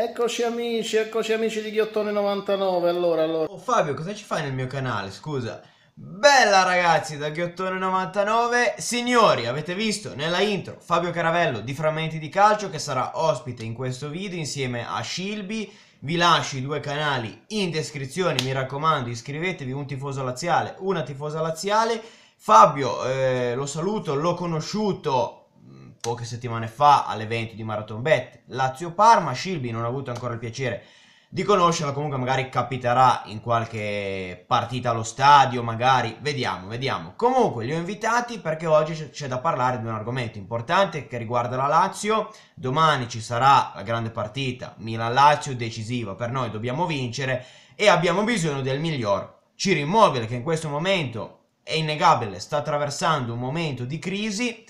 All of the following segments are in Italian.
Eccoci amici, eccoci amici di Ghiottone 99 allora, allora. Oh Fabio, cosa ci fai nel mio canale, scusa? Bella ragazzi da Ghiottone99, signori avete visto nella intro Fabio Caravello di Frammenti di Calcio che sarà ospite in questo video insieme a Shilby vi lascio i due canali in descrizione, mi raccomando iscrivetevi un tifoso laziale, una tifosa laziale Fabio eh, lo saluto, l'ho conosciuto poche settimane fa all'evento di Marathon Bet Lazio-Parma, Shilby non ha avuto ancora il piacere di conoscerla, comunque magari capiterà in qualche partita allo stadio, magari, vediamo, vediamo. Comunque li ho invitati perché oggi c'è da parlare di un argomento importante che riguarda la Lazio, domani ci sarà la grande partita Milan-Lazio decisiva, per noi dobbiamo vincere e abbiamo bisogno del miglior Ciro Immobile che in questo momento è innegabile, sta attraversando un momento di crisi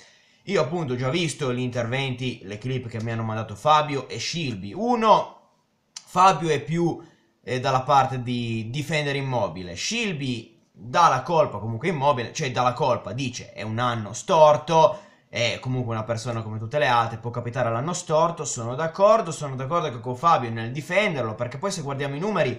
io appunto ho già visto gli interventi, le clip che mi hanno mandato Fabio e Shilby. Uno, Fabio è più eh, dalla parte di difendere Immobile. Shilby dà la colpa comunque Immobile, cioè dà la colpa, dice è un anno storto, è comunque una persona come tutte le altre, può capitare l'anno storto, sono d'accordo, sono d'accordo anche con Fabio nel difenderlo, perché poi se guardiamo i numeri,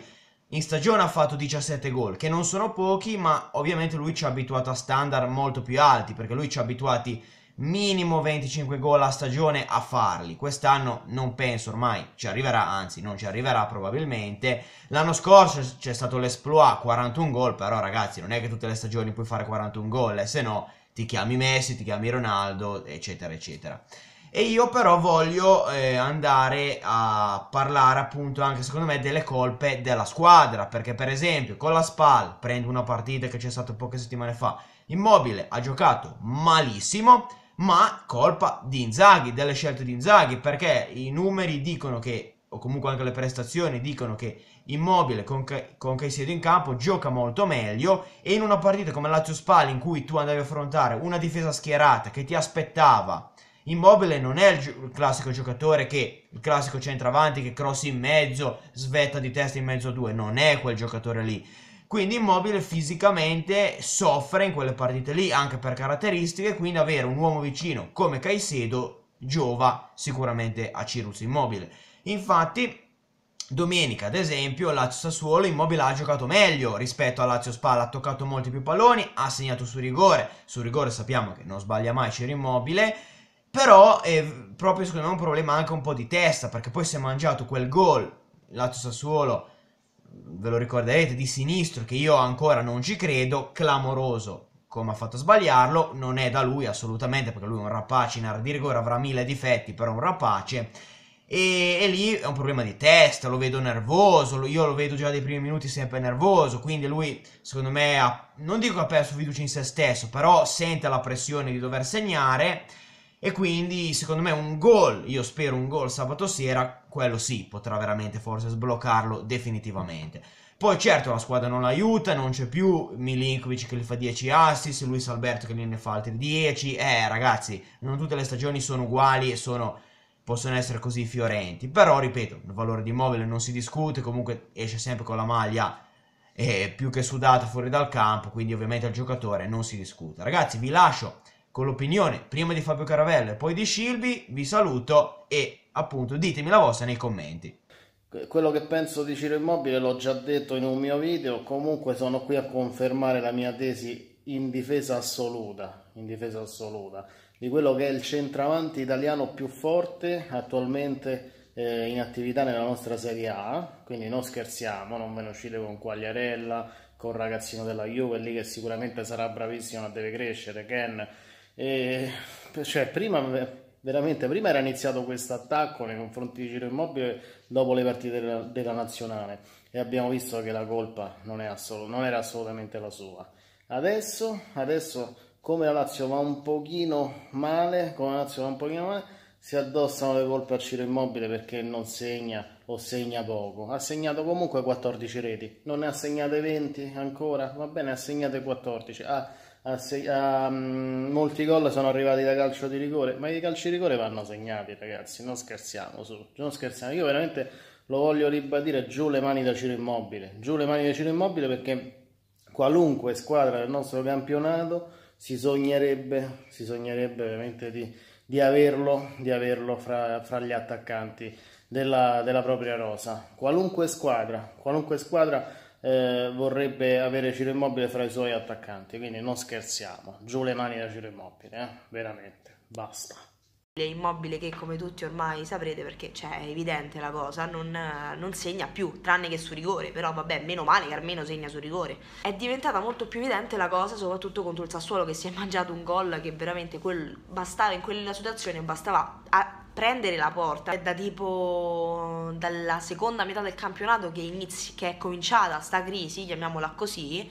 in stagione ha fatto 17 gol, che non sono pochi, ma ovviamente lui ci ha abituato a standard molto più alti, perché lui ci ha abituati minimo 25 gol a stagione a farli. Quest'anno non penso ormai ci arriverà, anzi non ci arriverà probabilmente. L'anno scorso c'è stato l'esploit 41 gol, però ragazzi non è che tutte le stagioni puoi fare 41 gol, eh, se no ti chiami Messi, ti chiami Ronaldo, eccetera, eccetera. E io però voglio eh, andare a parlare appunto anche secondo me delle colpe della squadra, perché per esempio con la Spal, prendo una partita che c'è stata poche settimane fa, Immobile ha giocato malissimo, ma colpa di Inzaghi, delle scelte di Inzaghi, perché i numeri dicono che, o comunque anche le prestazioni dicono che Immobile con, con Caicedo in campo gioca molto meglio e in una partita come Lazio Spal in cui tu andavi a affrontare una difesa schierata che ti aspettava Immobile non è il, il, classico giocatore che il classico centravanti che cross in mezzo, svetta di testa in mezzo a due, non è quel giocatore lì quindi Immobile fisicamente soffre in quelle partite lì anche per caratteristiche, quindi avere un uomo vicino come Caicedo giova sicuramente a Cirus Immobile. Infatti Domenica, ad esempio, Lazio Sassuolo Immobile ha giocato meglio rispetto a Lazio Spalla, ha toccato molti più palloni, ha segnato su rigore, su rigore sappiamo che non sbaglia mai Ciro Immobile, però è proprio secondo me un problema anche un po' di testa, perché poi si è mangiato quel gol Lazio Sassuolo ve lo ricorderete, di sinistro, che io ancora non ci credo, clamoroso come ha fatto sbagliarlo, non è da lui assolutamente, perché lui è un rapace in area di rigore, avrà mille difetti, però è un rapace, e, e, lì è un problema di testa, lo vedo nervoso, io lo vedo già dai primi minuti sempre nervoso, quindi lui secondo me ha, non dico che ha perso fiducia in se stesso, però sente la pressione di dover segnare, e quindi secondo me un gol, io spero un gol sabato sera, quello sì, potrà veramente forse sbloccarlo definitivamente. Poi certo la squadra non l'aiuta, non c'è più Milinkovic che gli fa 10 assist, Luis Alberto che ne fa altri 10. Eh ragazzi, non tutte le stagioni sono uguali e sono possono essere così fiorenti. Però, ripeto, il valore di immobile non si discute, comunque esce sempre con la maglia eh, più che sudata fuori dal campo, quindi ovviamente al giocatore non si discute. Ragazzi, vi lascio con l'opinione prima di Fabio Caravello e poi di Silvi, vi saluto e appunto ditemi la vostra nei commenti. Quello che penso di Ciro Immobile l'ho già detto in un mio video, comunque sono qui a confermare la mia tesi in difesa assoluta, in difesa assoluta di quello che è il centravanti italiano più forte attualmente eh, in attività nella nostra Serie A, quindi non scherziamo, non ve ne uscite con Quagliarella, con il ragazzino della Juve lì che sicuramente sarà bravissimo, ma deve crescere, Ken e, cioè, prima, veramente, prima era iniziato questo attacco nei confronti di Giro Immobile dopo le partite della, della nazionale e abbiamo visto che la colpa non, assol non era assolutamente la sua. Adesso, adesso, come la Lazio va un pochino male, come la Lazio va un pochino male, si addossano le colpe al Ciro Immobile perché non segna o segna poco. Ha segnato comunque 14 reti, non ne ha segnate 20 ancora, va bene, ha segnate 14. Ah, a se, a, mm, molti gol sono arrivati da calcio di rigore, ma i calci di rigore vanno segnati, ragazzi. Non scherziamo, su, non scherziamo. Io veramente lo voglio ribadire giù le mani da Ciro Immobile, giù le mani da Ciro Immobile perché qualunque squadra del nostro campionato si sognerebbe, si sognerebbe veramente di, di averlo, di averlo fra, fra, gli attaccanti della, della propria rosa. Qualunque squadra, qualunque squadra eh, vorrebbe avere Ciro Immobile fra i suoi attaccanti, quindi non scherziamo, giù le mani da Ciro Immobile, eh? veramente, basta. Immobile che come tutti ormai saprete perché cioè, è evidente la cosa non, non, segna più tranne che su rigore però vabbè meno male che almeno segna su rigore è diventata molto più evidente la cosa soprattutto contro il Sassuolo che si è mangiato un gol che veramente quel, bastava in quella situazione bastava a, prendere la porta è da tipo dalla seconda metà del campionato che, inizi, che è cominciata sta crisi, chiamiamola così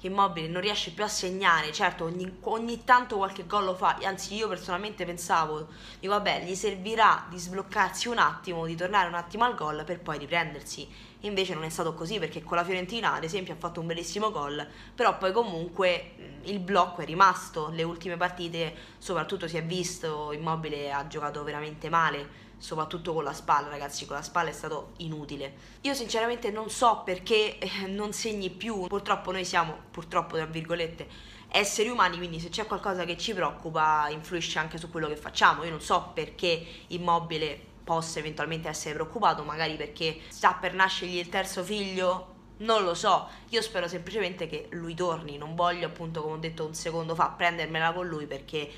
che Immobile non riesce più a segnare, certo ogni, ogni tanto qualche gol lo fa, anzi io personalmente pensavo, dico vabbè gli servirà di sbloccarsi un attimo, di tornare un attimo al gol per poi riprendersi, invece non è stato così perché con la Fiorentina ad esempio ha fatto un bellissimo gol, però poi comunque il blocco è rimasto, le ultime partite soprattutto si è visto, Immobile ha giocato veramente male soprattutto con la spalla, ragazzi, con la spalla è stato inutile. Io sinceramente non so perché eh, non segni più, purtroppo noi siamo, purtroppo tra virgolette, esseri umani, quindi se c'è qualcosa che ci preoccupa influisce anche su quello che facciamo. Io non so perché Immobile possa eventualmente essere preoccupato, magari perché sta per nascergli il terzo figlio, non lo so, io spero semplicemente che lui torni, non voglio appunto come ho detto un secondo fa prendermela con lui perché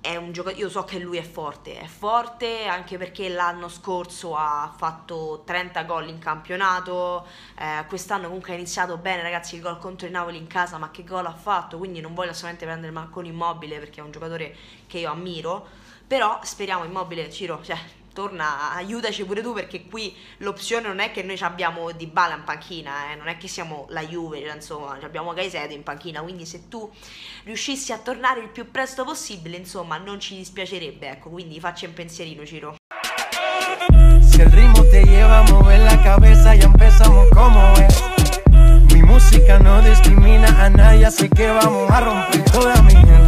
è un giocatore, io so che lui è forte, è forte anche perché l'anno scorso ha fatto 30 gol in campionato, eh, quest'anno comunque ha iniziato bene ragazzi il gol contro il Napoli in casa, ma che gol ha fatto, quindi non voglio assolutamente prendere Marconi Immobile perché è un giocatore che io ammiro, però speriamo Immobile, Ciro, cioè torna, aiutaci pure tu perché qui l'opzione non è che noi abbiamo Di Bala in panchina, eh, non è che siamo la Juve, cioè, insomma, abbiamo Caicedo in panchina, quindi se tu riuscissi a tornare il più presto possibile, insomma, non ci dispiacerebbe, ecco, quindi facci un pensierino Ciro. Se il ritmo te lleva a mover la cabeza ya empezamos como es. Mi música no discrimina a nadie, así que vamos a romper toda mi gente.